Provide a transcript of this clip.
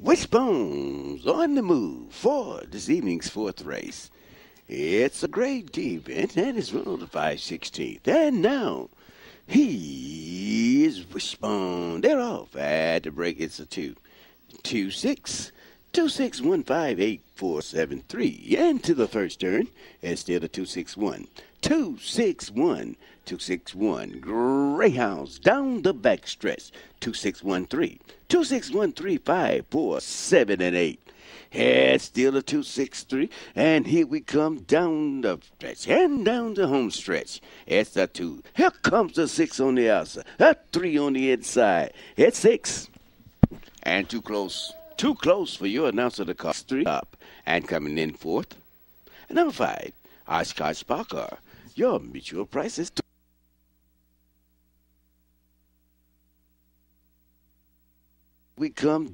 Wishbones on the move for this evening's fourth race. It's a grade deep, and that is on the five sixteen. And now, he is Wishbone. They're off at the break. It's a two, two six. 26158473 and to the first turn and still the 261 261 261 greyhounds down the back stretch 2613 26135478 and 8 head still the 263 and here we come down the stretch and down the home stretch it's the 2 here comes the 6 on the outside a 3 on the inside it's 6 and too close too close for your announcer to call. Three up and coming in fourth. Number five, Oshkosh Parker. Your mutual price is two. We come.